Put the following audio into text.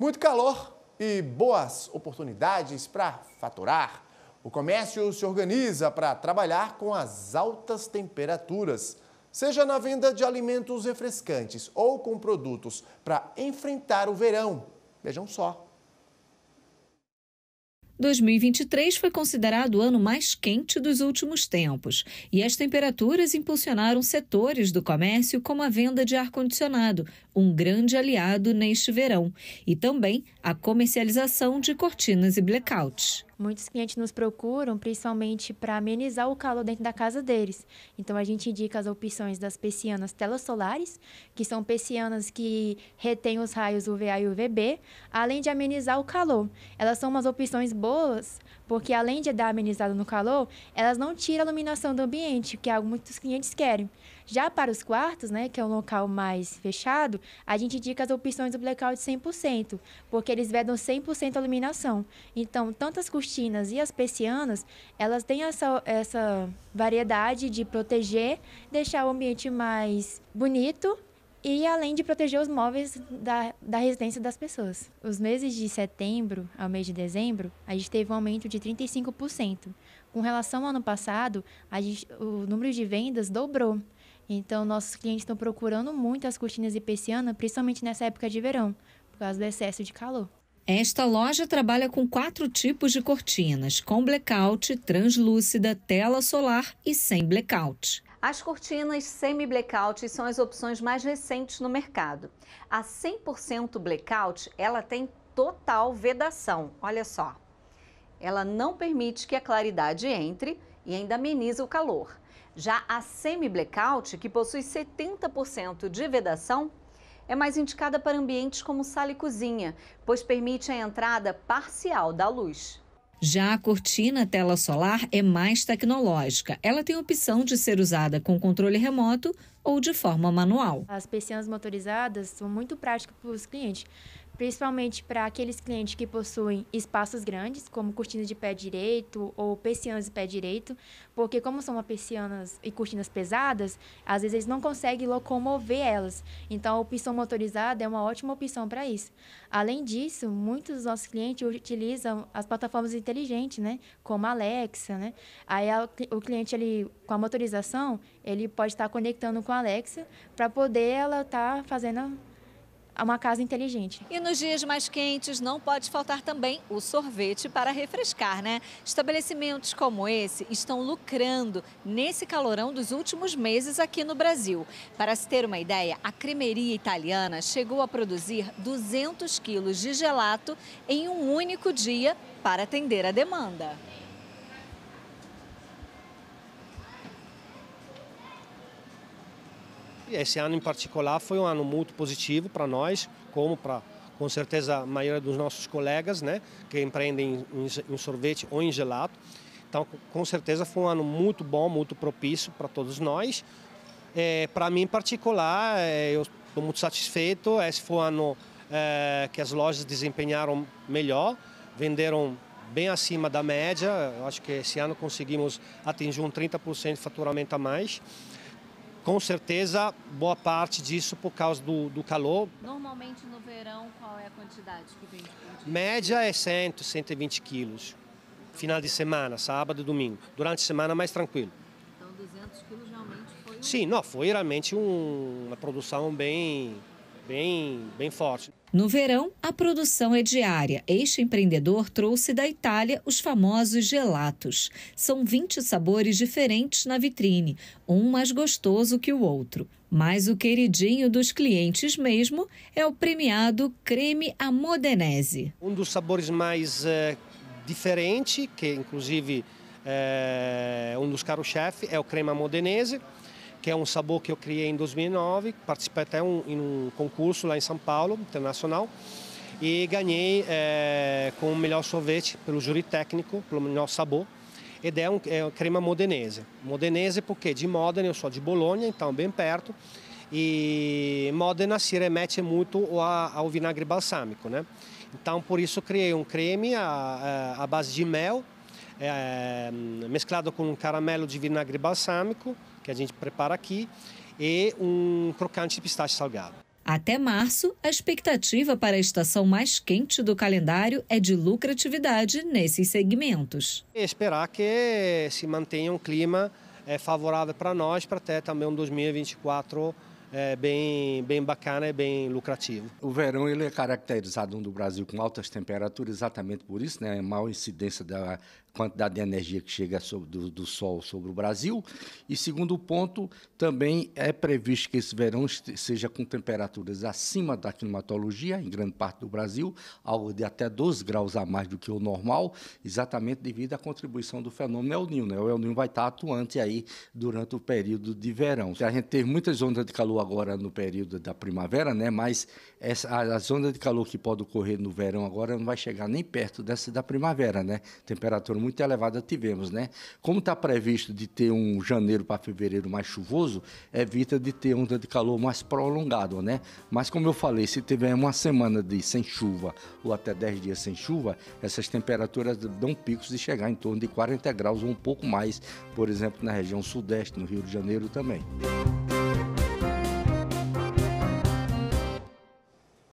Muito calor e boas oportunidades para faturar. O comércio se organiza para trabalhar com as altas temperaturas, seja na venda de alimentos refrescantes ou com produtos para enfrentar o verão. Vejam só. 2023 foi considerado o ano mais quente dos últimos tempos e as temperaturas impulsionaram setores do comércio como a venda de ar-condicionado, um grande aliado neste verão, e também a comercialização de cortinas e blackouts. Muitos clientes nos procuram principalmente para amenizar o calor dentro da casa deles. Então a gente indica as opções das persianas telas solares, que são persianas que retêm os raios UVA e UVB, além de amenizar o calor. Elas são umas opções boas, porque além de dar amenizado no calor, elas não tiram a iluminação do ambiente, que é algo que muitos clientes querem. Já para os quartos, né, que é um local mais fechado, a gente indica as opções do blackout 100%, porque eles vedam 100% a iluminação. Então, tanto as cortinas e as persianas, elas têm essa, essa variedade de proteger, deixar o ambiente mais bonito e além de proteger os móveis da, da residência das pessoas. Os meses de setembro ao mês de dezembro, a gente teve um aumento de 35%. Com relação ao ano passado, gente, o número de vendas dobrou. Então, nossos clientes estão procurando muito as cortinas de persiana, principalmente nessa época de verão, por causa do excesso de calor. Esta loja trabalha com quatro tipos de cortinas: com blackout, translúcida, tela solar e sem blackout. As cortinas semi-blackout são as opções mais recentes no mercado. A 100% blackout, ela tem total vedação. Olha só. Ela não permite que a claridade entre, e ainda ameniza o calor. Já a semi-blackout, que possui 70% de vedação, é mais indicada para ambientes como sala e cozinha, pois permite a entrada parcial da luz. Já a cortina tela solar é mais tecnológica. Ela tem opção de ser usada com controle remoto ou de forma manual. As persianas motorizadas são muito práticas para os clientes, principalmente para aqueles clientes que possuem espaços grandes, como cortinas de pé direito ou persianas de pé direito, porque como são persianas e cortinas pesadas, às vezes eles não conseguem locomover elas. Então, a opção motorizada é uma ótima opção para isso. Além disso, muitos dos nossos clientes utilizam as plataformas inteligentes, né, como a Alexa, né? Aí a, o cliente ele com a motorização, ele pode estar conectando com a Alexa para poder ela estar tá fazendo uma casa inteligente. E nos dias mais quentes não pode faltar também o sorvete para refrescar, né? Estabelecimentos como esse estão lucrando nesse calorão dos últimos meses aqui no Brasil. Para se ter uma ideia, a cremeria italiana chegou a produzir 200 quilos de gelato em um único dia para atender a demanda. esse ano em particular foi um ano muito positivo para nós, como para com certeza a maioria dos nossos colegas, né, que empreendem em, em sorvete ou em gelato. Então, com certeza foi um ano muito bom, muito propício para todos nós. É, para mim em particular, é, eu estou muito satisfeito. Esse foi um ano é, que as lojas desempenharam melhor, venderam bem acima da média. Eu acho que esse ano conseguimos atingir um 30% de faturamento a mais com certeza, boa parte disso por causa do, do calor. Normalmente no verão, qual é a quantidade que vem? Média é 100, 120 quilos. Final de semana, sábado e domingo. Durante a semana, mais tranquilo. Então, 200 quilos realmente foi um... Sim, não, foi realmente um, uma produção bem bem, bem forte. No verão, a produção é diária. Este empreendedor trouxe da Itália os famosos gelatos. São 20 sabores diferentes na vitrine, um mais gostoso que o outro. Mas o queridinho dos clientes mesmo é o premiado creme amodenese. Um dos sabores mais é, diferente, que inclusive é um dos caros chefes, é o creme amodenese que é um sabor que eu criei em 2009. Participei até um, em um concurso lá em São Paulo, internacional, e ganhei é, com o melhor sorvete pelo júri técnico, pelo melhor sabor. E é, um, é uma crema modenese. Modenese porque de Modena, eu sou de Bolonha, então bem perto, e Modena assim, se remete muito ao vinagre balsâmico, né? Então por isso criei um creme à base de mel, é, mesclado com um caramelo de vinagre balsâmico, que a gente prepara aqui, e um crocante de pistache salgado. Até março, a expectativa para a estação mais quente do calendário é de lucratividade nesses segmentos. E esperar que se mantenha um clima é, favorável para nós, para até também um 2024 é bem, bem bacana, é bem lucrativo. O verão ele é caracterizado no Brasil com altas temperaturas exatamente por isso, né? Maior incidência da quantidade de energia que chega sobre, do, do, sol sobre o Brasil. E segundo ponto, também é previsto que esse verão seja com temperaturas acima da climatologia, em grande parte do Brasil, algo de até 12 graus a mais do que o normal, exatamente devido à contribuição do fenômeno El Niño. Né? O El Niño vai estar atuante aí durante o período de verão. A gente teve muitas ondas de calor calor agora no período da primavera, né? Mas essa, a, a zona de calor que pode ocorrer no verão agora não vai chegar nem perto dessa da primavera, né? Temperatura muito elevada tivemos, né? Como está previsto de ter um janeiro para fevereiro mais chuvoso, evita de ter onda de calor mais prolongado, né? Mas como eu falei, se tiver uma semana de sem chuva ou até 10 dias sem chuva, essas temperaturas dão picos de chegar em torno de 40 graus ou um pouco mais, por exemplo, na região sudeste, no Rio de Janeiro também.